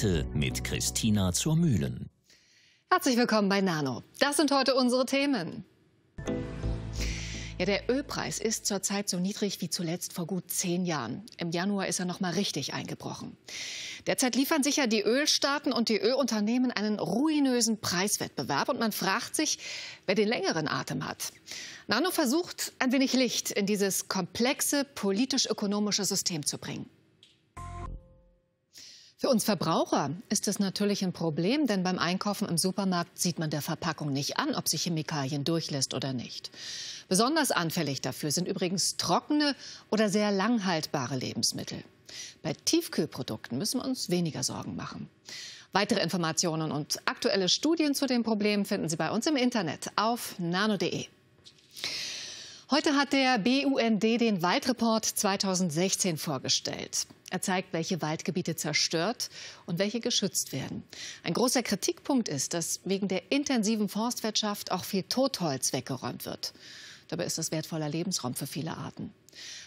Heute mit Christina zur Mühlen. Herzlich willkommen bei Nano. Das sind heute unsere Themen. Ja, der Ölpreis ist zurzeit so niedrig wie zuletzt vor gut zehn Jahren. Im Januar ist er noch mal richtig eingebrochen. Derzeit liefern sich ja die Ölstaaten und die Ölunternehmen einen ruinösen Preiswettbewerb und man fragt sich, wer den längeren Atem hat. Nano versucht, ein wenig Licht in dieses komplexe politisch-ökonomische System zu bringen. Für uns Verbraucher ist das natürlich ein Problem, denn beim Einkaufen im Supermarkt sieht man der Verpackung nicht an, ob sie Chemikalien durchlässt oder nicht. Besonders anfällig dafür sind übrigens trockene oder sehr langhaltbare Lebensmittel. Bei Tiefkühlprodukten müssen wir uns weniger Sorgen machen. Weitere Informationen und aktuelle Studien zu dem Problem finden Sie bei uns im Internet auf nano.de. Heute hat der BUND den Waldreport 2016 vorgestellt. Er zeigt, welche Waldgebiete zerstört und welche geschützt werden. Ein großer Kritikpunkt ist, dass wegen der intensiven Forstwirtschaft auch viel Totholz weggeräumt wird. Dabei ist das wertvoller Lebensraum für viele Arten.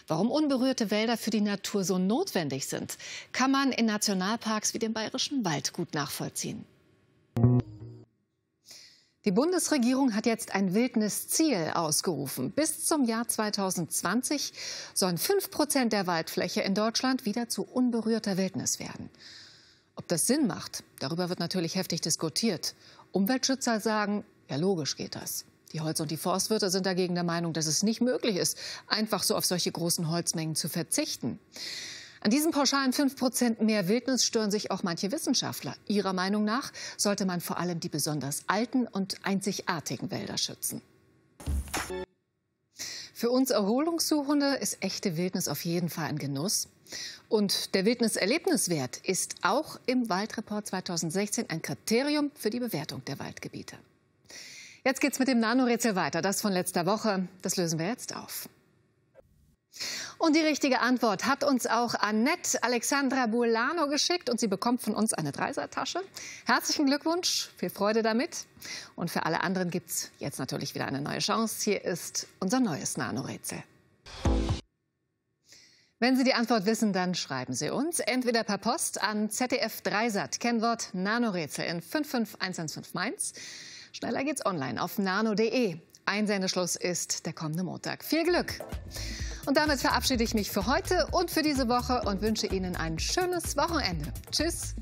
Warum unberührte Wälder für die Natur so notwendig sind, kann man in Nationalparks wie dem Bayerischen Wald gut nachvollziehen. Die Bundesregierung hat jetzt ein Wildnisziel ausgerufen. Bis zum Jahr 2020 sollen 5 Prozent der Waldfläche in Deutschland wieder zu unberührter Wildnis werden. Ob das Sinn macht, darüber wird natürlich heftig diskutiert. Umweltschützer sagen, ja logisch geht das. Die Holz- und die Forstwirte sind dagegen der Meinung, dass es nicht möglich ist, einfach so auf solche großen Holzmengen zu verzichten. An diesen pauschalen 5% mehr Wildnis stören sich auch manche Wissenschaftler. Ihrer Meinung nach sollte man vor allem die besonders alten und einzigartigen Wälder schützen. Für uns Erholungssuchende ist echte Wildnis auf jeden Fall ein Genuss. Und der Wildniserlebniswert ist auch im Waldreport 2016 ein Kriterium für die Bewertung der Waldgebiete. Jetzt geht's mit dem Nanorätsel weiter, das von letzter Woche. Das lösen wir jetzt auf. Und die richtige Antwort hat uns auch Annette Alexandra Bulano geschickt und sie bekommt von uns eine Dreisertasche. Herzlichen Glückwunsch, viel Freude damit. Und für alle anderen gibt es jetzt natürlich wieder eine neue Chance. Hier ist unser neues Nano-Rätsel. Wenn Sie die Antwort wissen, dann schreiben Sie uns entweder per Post an ZDF Dreisat, Kennwort Nanorätsel in 55115 Mainz. Schneller geht's online auf nano.de. Einsendeschluss ist der kommende Montag. Viel Glück! Und damit verabschiede ich mich für heute und für diese Woche und wünsche Ihnen ein schönes Wochenende. Tschüss.